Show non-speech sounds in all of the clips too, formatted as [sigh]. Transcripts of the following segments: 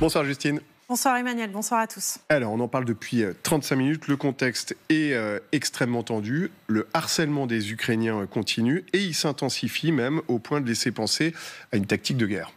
Bonsoir Justine. Bonsoir Emmanuel, bonsoir à tous. Alors, on en parle depuis 35 euh, minutes. Le contexte est euh, extrêmement tendu. Le harcèlement des Ukrainiens euh, continue et il s'intensifie même au point de laisser penser à une tactique de guerre.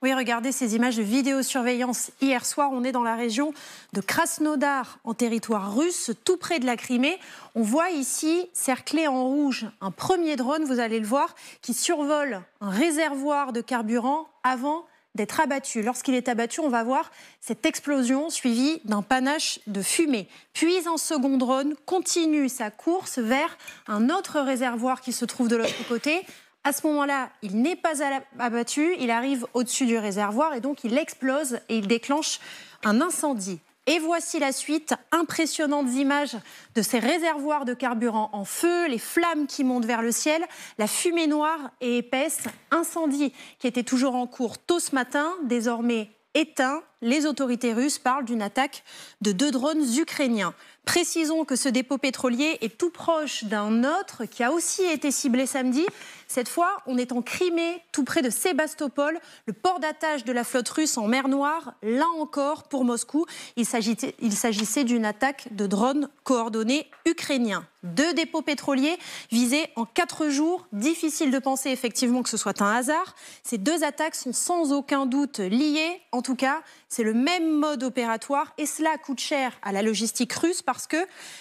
Oui, regardez ces images de vidéosurveillance. Hier soir, on est dans la région de Krasnodar, en territoire russe, tout près de la Crimée. On voit ici cerclé en rouge un premier drone, vous allez le voir, qui survole un réservoir de carburant avant d'être abattu. Lorsqu'il est abattu, on va voir cette explosion suivie d'un panache de fumée. Puis un second drone continue sa course vers un autre réservoir qui se trouve de l'autre côté. À ce moment-là, il n'est pas abattu, il arrive au-dessus du réservoir et donc il explose et il déclenche un incendie. Et voici la suite, impressionnantes images de ces réservoirs de carburant en feu, les flammes qui montent vers le ciel, la fumée noire et épaisse, incendie qui était toujours en cours tôt ce matin, désormais éteint, les autorités russes parlent d'une attaque de deux drones ukrainiens. Précisons que ce dépôt pétrolier est tout proche d'un autre qui a aussi été ciblé samedi. Cette fois, on est en Crimée, tout près de Sébastopol, le port d'attache de la flotte russe en mer Noire, là encore pour Moscou. Il s'agissait d'une attaque de drones coordonnés ukrainiens. Deux dépôts pétroliers visés en quatre jours. Difficile de penser effectivement que ce soit un hasard. Ces deux attaques sont sans aucun doute liées. En tout cas, c'est le même mode opératoire et cela coûte cher à la logistique russe parce que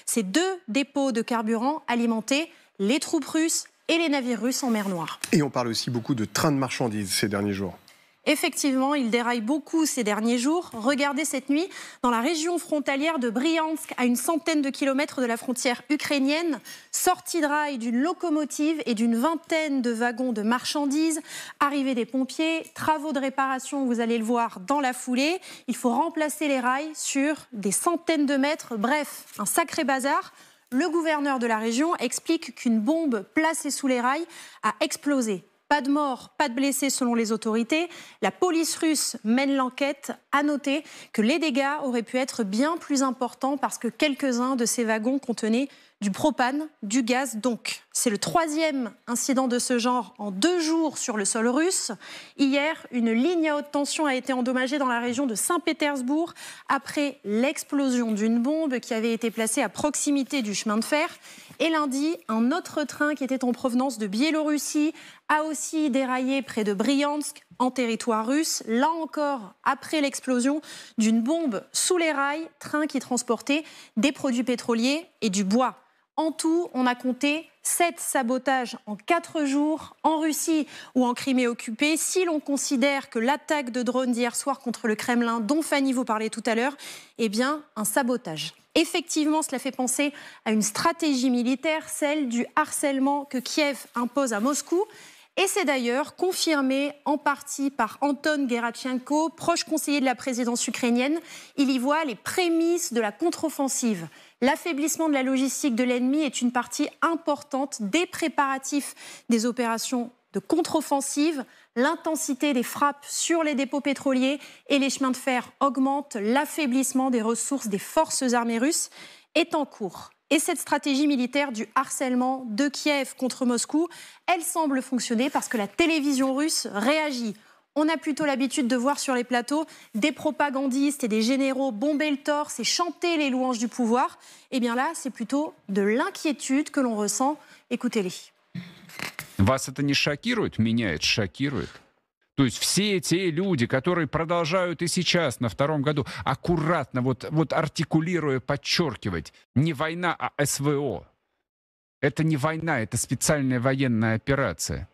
ces deux dépôts de carburant alimentaient les troupes russes et les navires russes en mer Noire. Et on parle aussi beaucoup de trains de marchandises ces derniers jours. Effectivement, il déraille beaucoup ces derniers jours. Regardez cette nuit, dans la région frontalière de Bryansk, à une centaine de kilomètres de la frontière ukrainienne, sortie de rail d'une locomotive et d'une vingtaine de wagons de marchandises, arrivée des pompiers, travaux de réparation, vous allez le voir dans la foulée. Il faut remplacer les rails sur des centaines de mètres. Bref, un sacré bazar. Le gouverneur de la région explique qu'une bombe placée sous les rails a explosé pas de morts, pas de blessés selon les autorités. La police russe mène l'enquête. À noter que les dégâts auraient pu être bien plus importants parce que quelques-uns de ces wagons contenaient du propane, du gaz donc. C'est le troisième incident de ce genre en deux jours sur le sol russe. Hier, une ligne à haute tension a été endommagée dans la région de Saint-Pétersbourg après l'explosion d'une bombe qui avait été placée à proximité du chemin de fer. Et lundi, un autre train qui était en provenance de Biélorussie a aussi déraillé près de Bryansk, en territoire russe. Là encore, après l'explosion d'une bombe sous les rails, train qui transportait des produits pétroliers et du bois. En tout, on a compté Sept sabotages en quatre jours en Russie ou en Crimée occupée. Si l'on considère que l'attaque de drones d'hier soir contre le Kremlin, dont Fanny vous parlait tout à l'heure, est eh bien un sabotage. Effectivement, cela fait penser à une stratégie militaire, celle du harcèlement que Kiev impose à Moscou. Et c'est d'ailleurs confirmé en partie par Anton Geratchenko, proche conseiller de la présidence ukrainienne. Il y voit les prémices de la contre-offensive. L'affaiblissement de la logistique de l'ennemi est une partie importante des préparatifs des opérations de contre-offensive, l'intensité des frappes sur les dépôts pétroliers et les chemins de fer augmente, l'affaiblissement des ressources des forces armées russes est en cours. Et cette stratégie militaire du harcèlement de Kiev contre Moscou, elle semble fonctionner parce que la télévision russe réagit on a plutôt l'habitude de voir sur les plateaux des propagandistes et des généraux bomber le torse et chanter les louanges du pouvoir. Eh bien là, c'est plutôt de l'inquiétude que l'on ressent. Écoutez-les. Вас это не шокирует? Меня это шокирует. То есть все те люди, которые продолжают и сейчас, на втором году, аккуратно, вот, вот артикулируя, подчеркивать, не война, а СВО. Это не война, это специальная военная операция.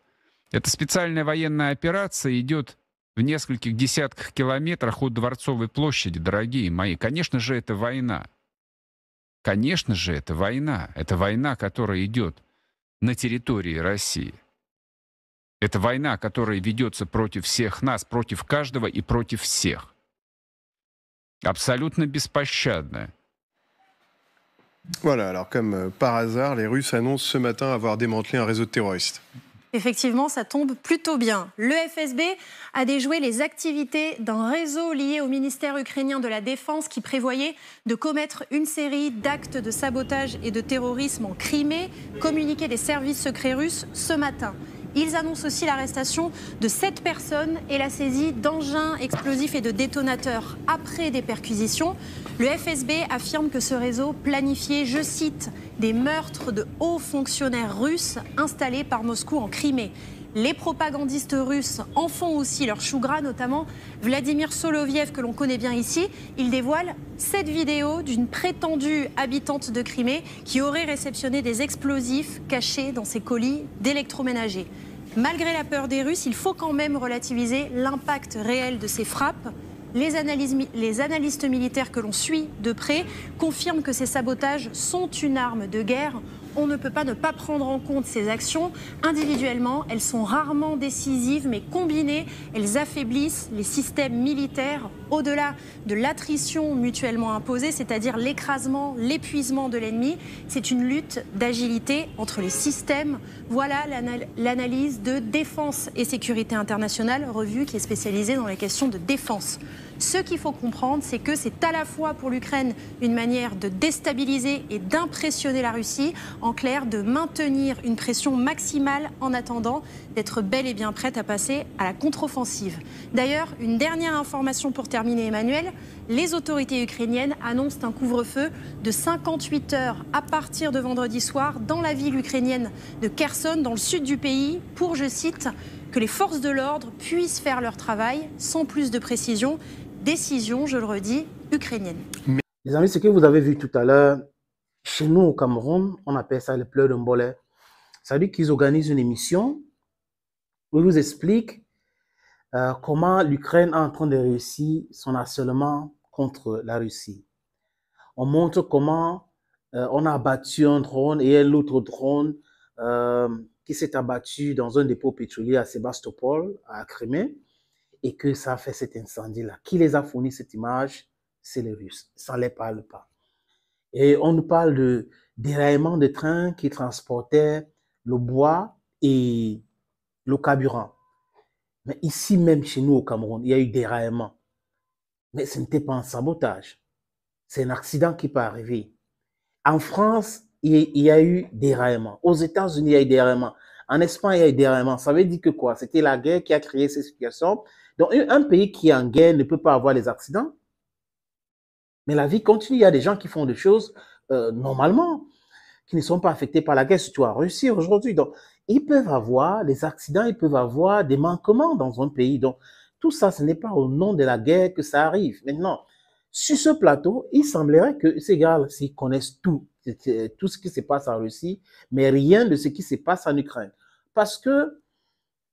Эта специальная военная операция идет в нескольких десятках километрах от Дворцовой площади, дорогие мои. Конечно же, это война. Конечно же, это война. Это война, которая идет на территории России. Это война, которая ведется против всех нас, против каждого и против всех. Абсолютно беспощадная. Voilà, alors comme euh, par hasard, les Russes annoncent ce matin avoir démantelé un réseau terroriste. Effectivement, ça tombe plutôt bien. Le FSB a déjoué les activités d'un réseau lié au ministère ukrainien de la Défense qui prévoyait de commettre une série d'actes de sabotage et de terrorisme en Crimée, communiqué des services secrets russes ce matin. Ils annoncent aussi l'arrestation de sept personnes et la saisie d'engins explosifs et de détonateurs après des perquisitions. Le FSB affirme que ce réseau planifiait, je cite, des meurtres de hauts fonctionnaires russes installés par Moscou en Crimée. Les propagandistes russes en font aussi leur chou gras, notamment Vladimir Soloviev, que l'on connaît bien ici. Il dévoile cette vidéo d'une prétendue habitante de Crimée qui aurait réceptionné des explosifs cachés dans ses colis d'électroménager. Malgré la peur des Russes, il faut quand même relativiser l'impact réel de ces frappes. les, analystes militaires que l'on suit de près confirment que ces sabotages sont une arme de guerre on ne peut pas ne pas prendre en compte ces actions. Individuellement, elles sont rarement décisives, mais combinées, elles affaiblissent les systèmes militaires au-delà de l'attrition mutuellement imposée, c'est-à-dire l'écrasement, l'épuisement de l'ennemi. C'est une lutte d'agilité entre les systèmes. Voilà l'analyse de défense et sécurité internationale, revue qui est spécialisée dans les questions de défense. Ce qu'il faut comprendre, c'est que c'est à la fois pour l'Ukraine une manière de déstabiliser et d'impressionner la Russie, en clair, de maintenir une pression maximale en attendant d'être bel et bien prête à passer à la contre-offensive. D'ailleurs, une dernière information pour terminer, Emmanuel. Les autorités ukrainiennes annoncent un couvre-feu de 58 heures à partir de vendredi soir dans la ville ukrainienne de Kherson, dans le sud du pays, pour, je cite, que les forces de l'ordre puissent faire leur travail sans plus de précision décision, je le redis, ukrainienne. Les amis, ce que vous avez vu tout à l'heure, chez nous au Cameroun, on appelle ça le pleur de Mbolé. Ça veut dire qu'ils organisent une émission où ils vous expliquent euh, comment l'Ukraine est en train de réussir son harcèlement contre la Russie. On montre comment euh, on a abattu un drone et l'autre drone euh, qui s'est abattu dans un dépôt pétrolier à Sébastopol, à Crimée et que ça a fait cet incendie-là. Qui les a fourni cette image C'est les Russes. Ça ne les parle pas. Et on nous parle de déraillement de trains qui transportaient le bois et le carburant. Mais ici même chez nous au Cameroun, il y a eu déraillement. Mais ce n'était pas un sabotage. C'est un accident qui peut arriver. En France, il y a eu déraillement. Aux États-Unis, il y a eu déraillement en Espagne il y a des dernièrement. Ça veut dire que quoi C'était la guerre qui a créé ces situations. Donc, un pays qui est en guerre ne peut pas avoir des accidents. Mais la vie continue. Il y a des gens qui font des choses euh, normalement, qui ne sont pas affectés par la guerre, surtout en Russie aujourd'hui. Donc, ils peuvent avoir des accidents, ils peuvent avoir des manquements dans un pays. Donc, tout ça, ce n'est pas au nom de la guerre que ça arrive. Maintenant, sur ce plateau, il semblerait que ces gars s'ils connaissent tout, tout ce qui se passe en Russie, mais rien de ce qui se passe en Ukraine parce que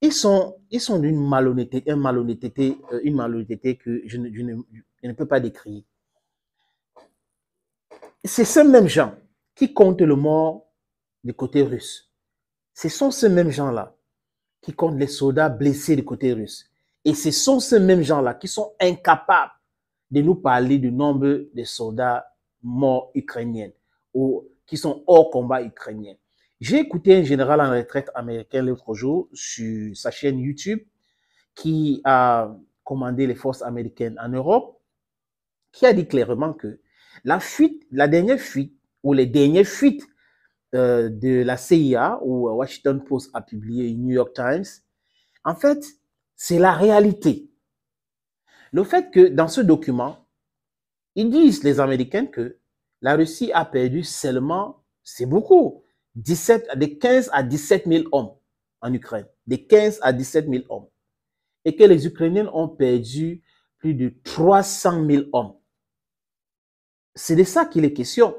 ils sont, ils sont d'une malhonnêteté, une malhonnêteté, euh, une malhonnêteté que je ne, je ne peux pas décrire. C'est ces mêmes gens qui comptent le mort du côté russe. Ce sont ces mêmes gens-là qui comptent les soldats blessés du côté russe. Et ce sont ces mêmes gens-là qui sont incapables de nous parler du nombre de soldats morts ukrainiens ou qui sont hors combat ukrainien. J'ai écouté un général en retraite américain l'autre jour sur sa chaîne YouTube qui a commandé les forces américaines en Europe, qui a dit clairement que la fuite, la dernière fuite ou les dernières fuites euh, de la CIA ou Washington Post a publié New York Times, en fait, c'est la réalité. Le fait que dans ce document, ils disent les Américains que la Russie a perdu seulement, c'est beaucoup, 17, de 15 à 17 000 hommes en Ukraine, de 15 à 17 000 hommes, et que les Ukrainiens ont perdu plus de 300 000 hommes. C'est de ça qu'il est question.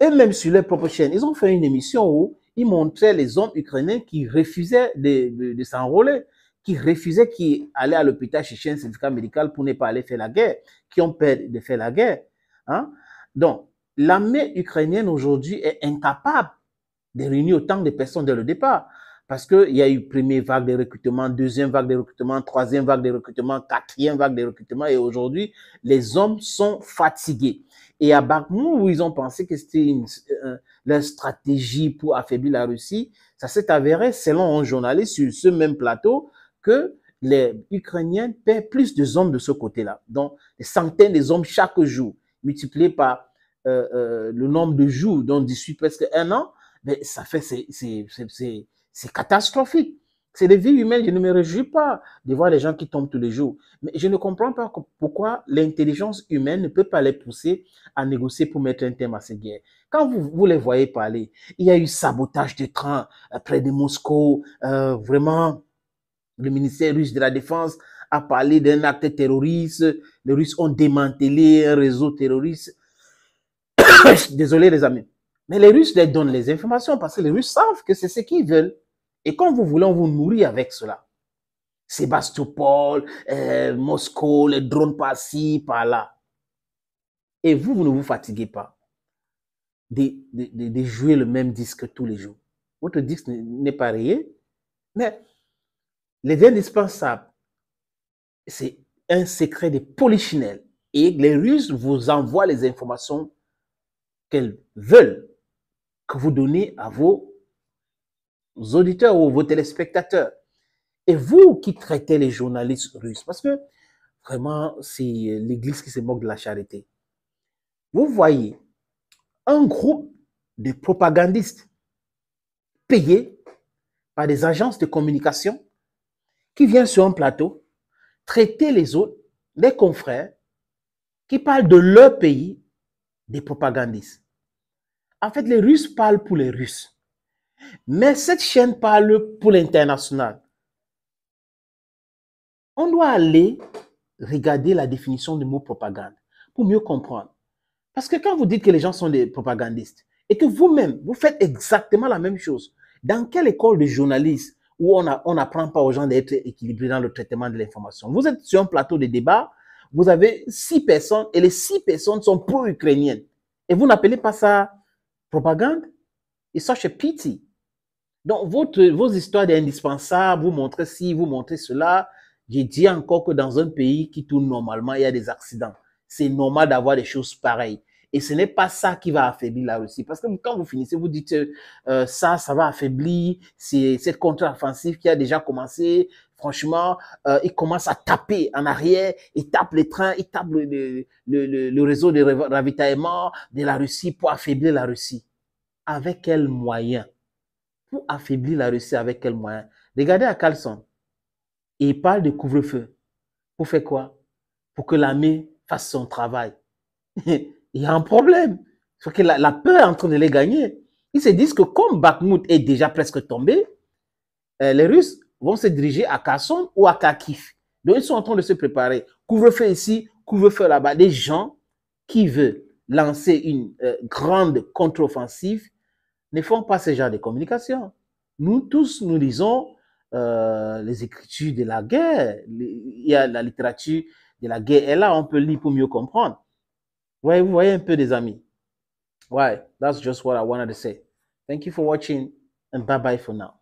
Et eux-mêmes sur leur propre chaîne, ils ont fait une émission où ils montraient les hommes ukrainiens qui refusaient de, s'enrôler, qui refusaient, qui allaient à l'hôpital chercher un médical pour ne pas aller faire la guerre, qui ont peur de faire la guerre. Hein. Donc, l'armée ukrainienne aujourd'hui est incapable de réunir autant de personnes dès le départ. Parce qu'il y a eu première vague de recrutement, deuxième vague de recrutement, troisième vague de recrutement, quatrième vague de recrutement. Et aujourd'hui, les hommes sont fatigués. Et à Bakhmut, où ils ont pensé que c'était euh, leur stratégie pour affaiblir la Russie, ça s'est avéré, selon un journaliste sur ce même plateau, que les Ukrainiens perdent plus de hommes de ce côté-là. Donc, des centaines de hommes chaque jour, multipliés par euh, euh, le nombre de jours, donc 18 presque un an, mais ça fait, c'est catastrophique. C'est des vies humaines, je ne me réjouis pas de voir les gens qui tombent tous les jours. Mais je ne comprends pas pourquoi l'intelligence humaine ne peut pas les pousser à négocier pour mettre un terme à ces guerres. Quand vous, vous les voyez parler, il y a eu sabotage de trains euh, près de Moscou, euh, vraiment, le ministère russe de la Défense a parlé d'un acte terroriste, les Russes ont démantelé un réseau terroriste. [coughs] Désolé les amis. Mais les Russes leur donnent les informations parce que les Russes savent que c'est ce qu'ils veulent. Et quand vous voulez, on vous nourrit avec cela. Sébastopol, euh, Moscou, les drones par-ci, par-là. Et vous, vous ne vous fatiguez pas de, jouer le même disque tous les jours. Votre disque n'est pas rayé, mais les indispensables, c'est un secret des polichinelle. Et les Russes vous envoient les informations qu'elles veulent que vous donnez à vos auditeurs ou vos téléspectateurs. Et vous qui traitez les journalistes russes, parce que vraiment, c'est l'Église qui se moque de la charité. Vous voyez un groupe de propagandistes payés par des agences de communication qui viennent sur un plateau traiter les autres, les confrères, qui parlent de leur pays, des propagandistes. En fait, les Russes parlent pour les Russes. Mais cette chaîne parle pour l'international. On doit aller regarder la définition du mot propagande pour mieux comprendre. Parce que quand vous dites que les gens sont des propagandistes et que vous-même, vous faites exactement la même chose, dans quelle école de journaliste où on n'apprend pas aux gens d'être équilibrés dans le traitement de l'information Vous êtes sur un plateau de débat, vous avez six personnes et les six personnes sont pro-ukrainiennes. Et vous n'appelez pas ça propagande Et ça, a pity. Donc, votre, vos histoires d'indispensables, vous montrez ci, vous montrez cela. J'ai dit encore que dans un pays qui tourne normalement, il y a des accidents. C'est normal d'avoir des choses pareilles. Et ce n'est pas ça qui va affaiblir la Russie. Parce que quand vous finissez, vous dites euh, euh, ça, ça va affaiblir c'est cette contre-offensive qui a déjà commencé. Franchement, euh, il commence à taper en arrière, il tape les trains, il tape le, réseau de ravitaillement de la Russie pour affaiblir la Russie. Avec quels moyens Pour affaiblir la Russie, avec quels moyens Regardez à Carlson. Il parle de couvre-feu. Pour faire quoi Pour que l'armée fasse son travail. [laughs] il y a un problème. que la, peur est en train de les gagner. Ils se disent que comme Bakhmut est déjà presque tombé, euh, les Russes vont se diriger à Kasson ou à Kakif. Donc ils sont en train de se préparer. Couvre-feu ici, couvre faire là-bas. Des gens qui veulent lancer une euh, grande contre-offensive ne font pas ce genre de communication. Nous tous, nous lisons euh, les écritures de la guerre. Il y a la littérature de la guerre. Et là, on peut lire pour mieux comprendre. Why vous voyez un peu des amis. Ouais, that's just what I wanted to say. Thank you for watching and bye bye for now.